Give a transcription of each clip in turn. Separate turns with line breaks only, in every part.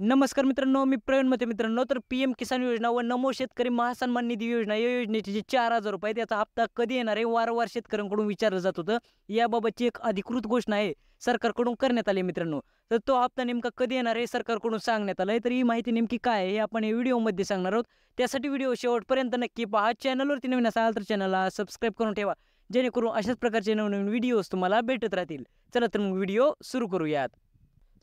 नमस्कार मित्रांनो मी प्रवीण मते मित्रांनो तर पी एम किसान योजना व नमो शेतकरी महासन्मान निधी योजना या योजनेचे जे चार हजार रुपये त्याचा हप्ता कधी येणार आहे वारंवार शेतकऱ्यांकडून विचारलं जात होतं याबाबतची एक अधिकृत घोषणा आहे सरकारकडून करण्यात आली मित्रांनो तर तो हप्ता नेमका कधी येणार आहे सरकारकडून सांगण्यात आला आहे तर ही माहिती नेमकी काय आहे हे आपण या व्हिडिओमध्ये सांगणार आहोत त्यासाठी व्हिडिओ शेवटपर्यंत नक्की पहा चॅनलवरती नवीन असाल तर चॅनलला सबस्क्राईब करून ठेवा जेणेकरून अशाच प्रकारचे नवनवीन व्हिडिओज तुम्हाला भेटत राहतील चला तर मग व्हिडिओ सुरू करूयात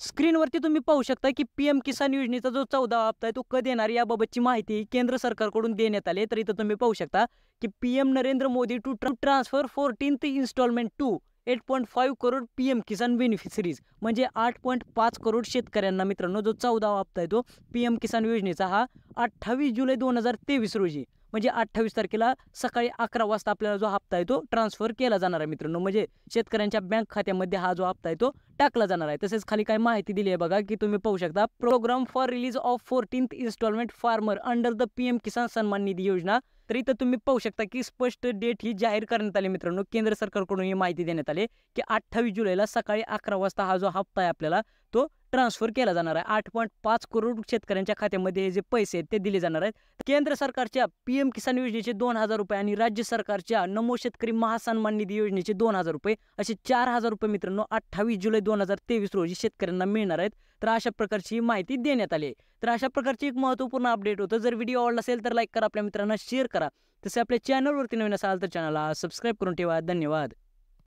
स्क्रीनवरती तुम्ही पाहू शकता की पी एम किसान योजनेचा जो चौदा हप्ता आहे तो कधी येणार याबाबतची माहिती केंद्र सरकारकडून देण्यात आली तर इथं तुम्ही पाहू शकता की P M Narendra Modi to transfer fourteenth instalment to eight point five crore P M Kisan beneficiaries म्हणजे आठ पॉईंट पाच करोड शेतकऱ्यांना मित्रांनो जो चौदा हप्ता आहे तो पी एम किसान योजनेचा हा अठ्ठावीस जुलै दोन हजार तेवीस रोजी म्हणजे अठ्ठावीस तारखेला सकाळी अकरा वाजता आपल्याला जो हप्ता आहे तो ट्रान्सफर केला जाणार आहे मित्रांनो म्हणजे शेतकऱ्यांच्या बँक खात्यामध्ये हा जो हप्ता आहे तो टाकला जाणार आहे तसेच खाली काय माहिती दिली आहे बघा की तुम्ही पाहू शकता programme for release of fourteenth instalment farmer under the PM Kisan Samman Nidhi योजना तर इथं तुम्ही पाहू शकता की स्पष्ट डेट ही जाहीर करण्यात आली मित्रांनो केंद्र सरकारकडून ही माहिती देण्यात आली की अठ्ठावीस जुलैला सकाळी अकरा वाजता हा जो हप्ता आहे आपल्याला तो ट्रान्सफर केला जाणार आहे आठ पॉईंट पाच करोड शेतकऱ्यांच्या खात्यामध्ये हे जे पैसे आहेत ते दिले जाणार आहेत केंद्र सरकारच्या पी एम किसान योजनेचे दोन हजार रुपये आणि राज्य सरकारच्या नमो शेतकरी महासन्मान निधी योजनेचे दोन हजार रुपये असे चार हजार रुपये मित्रांनो अठ्ठावीस जुलै दोन हजार तेवीस रोजी शेतकऱ्यांना मिळणार आहेत तर अशा प्रकारची माहिती देण्यात आली तर अशा प्रकारची एक महत्त्वपूर्ण अपडेट होतं जर व्हिडिओ आवडला असेल तर लाईक करा आपल्या मित्रांना शेअर करा तसे आपल्या चॅनलवरती नवीन असाल तर चॅनलला सबस्क्राईब करून ठेवा धन्यवाद